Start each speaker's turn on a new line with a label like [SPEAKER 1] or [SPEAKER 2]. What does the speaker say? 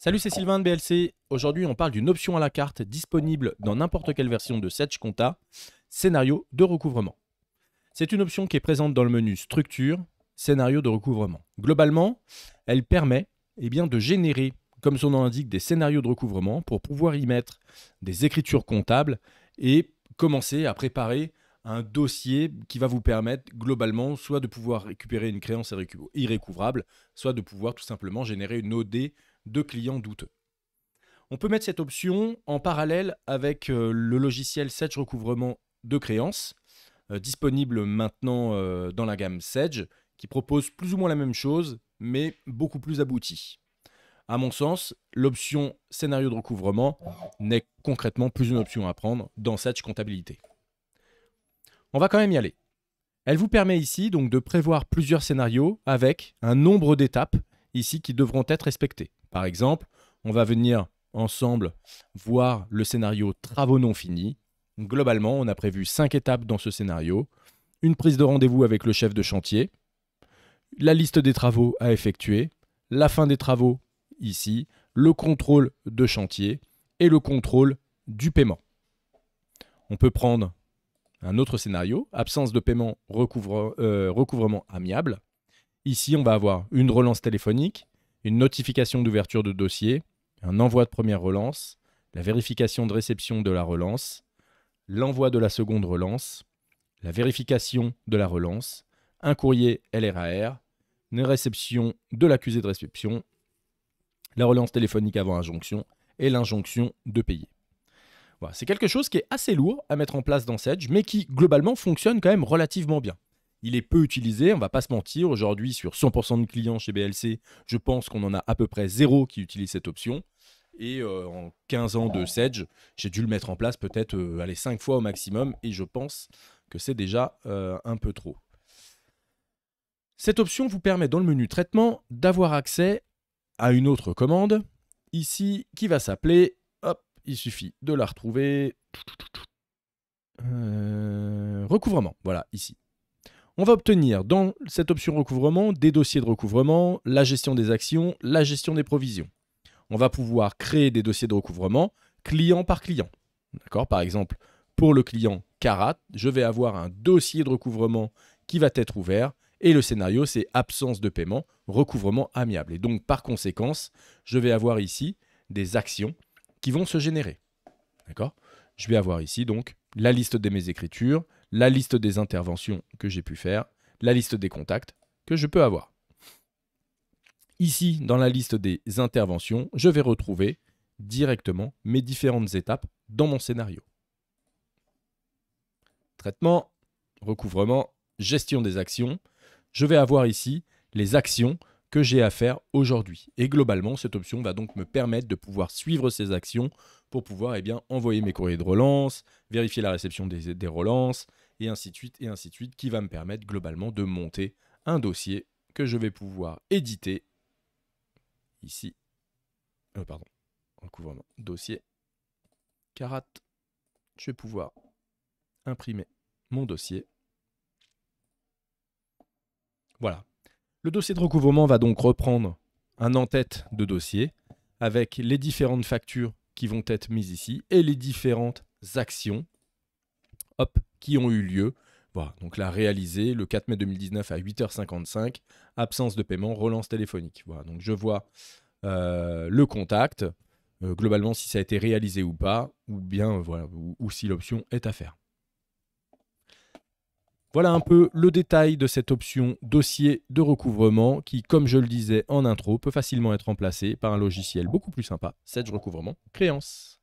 [SPEAKER 1] Salut, c'est Sylvain de BLC. Aujourd'hui, on parle d'une option à la carte disponible dans n'importe quelle version de Sedge Compta, scénario de recouvrement. C'est une option qui est présente dans le menu Structure, scénario de recouvrement. Globalement, elle permet eh bien, de générer, comme son nom l'indique, des scénarios de recouvrement pour pouvoir y mettre des écritures comptables et commencer à préparer un dossier qui va vous permettre globalement soit de pouvoir récupérer une créance irrécouvrable, soit de pouvoir tout simplement générer une OD de clients douteux. On peut mettre cette option en parallèle avec euh, le logiciel Sage Recouvrement de créances, euh, disponible maintenant euh, dans la gamme Sage, qui propose plus ou moins la même chose, mais beaucoup plus abouti. À mon sens, l'option scénario de recouvrement n'est concrètement plus une option à prendre dans Sage Comptabilité. On va quand même y aller. Elle vous permet ici donc de prévoir plusieurs scénarios avec un nombre d'étapes ici qui devront être respectées. Par exemple, on va venir ensemble voir le scénario travaux non finis. Globalement, on a prévu cinq étapes dans ce scénario. Une prise de rendez-vous avec le chef de chantier, la liste des travaux à effectuer, la fin des travaux ici, le contrôle de chantier et le contrôle du paiement. On peut prendre un autre scénario, absence de paiement, euh, recouvrement amiable. Ici, on va avoir une relance téléphonique, une notification d'ouverture de dossier, un envoi de première relance, la vérification de réception de la relance, l'envoi de la seconde relance, la vérification de la relance, un courrier LRAR, une réception de l'accusé de réception, la relance téléphonique avant injonction et l'injonction de payer. Voilà, c'est quelque chose qui est assez lourd à mettre en place dans Sedge, mais qui globalement fonctionne quand même relativement bien. Il est peu utilisé, on va pas se mentir. Aujourd'hui, sur 100% de clients chez BLC, je pense qu'on en a à peu près zéro qui utilise cette option. Et euh, en 15 ans de Sedge, j'ai dû le mettre en place peut-être 5 euh, fois au maximum. Et je pense que c'est déjà euh, un peu trop. Cette option vous permet dans le menu traitement d'avoir accès à une autre commande, ici, qui va s'appeler, hop, il suffit de la retrouver, recouvrement, voilà, ici. On va obtenir dans cette option recouvrement des dossiers de recouvrement, la gestion des actions, la gestion des provisions. On va pouvoir créer des dossiers de recouvrement client par client. D'accord Par exemple, pour le client Carat, je vais avoir un dossier de recouvrement qui va être ouvert et le scénario c'est absence de paiement, recouvrement amiable. Et donc par conséquence, je vais avoir ici des actions qui vont se générer. D'accord Je vais avoir ici donc la liste de mes écritures, la liste des interventions que j'ai pu faire, la liste des contacts que je peux avoir. Ici, dans la liste des interventions, je vais retrouver directement mes différentes étapes dans mon scénario. Traitement, recouvrement, gestion des actions. Je vais avoir ici les actions que j'ai à faire aujourd'hui. Et globalement, cette option va donc me permettre de pouvoir suivre ces actions pour pouvoir eh bien, envoyer mes courriers de relance, vérifier la réception des, des relances, et ainsi de suite, et ainsi de suite, qui va me permettre globalement de monter un dossier que je vais pouvoir éditer ici. Oh, pardon, recouvrement, dossier, carat. Je vais pouvoir imprimer mon dossier. Voilà, le dossier de recouvrement va donc reprendre un en-tête de dossier avec les différentes factures qui vont être mises ici et les différentes actions hop, qui ont eu lieu. Voilà, donc la réaliser le 4 mai 2019 à 8h55, absence de paiement, relance téléphonique. Voilà, donc je vois euh, le contact, euh, globalement si ça a été réalisé ou pas, ou bien voilà, ou si l'option est à faire. Voilà un peu le détail de cette option dossier de recouvrement qui, comme je le disais en intro, peut facilement être remplacée par un logiciel beaucoup plus sympa, Sedge Recouvrement Créance.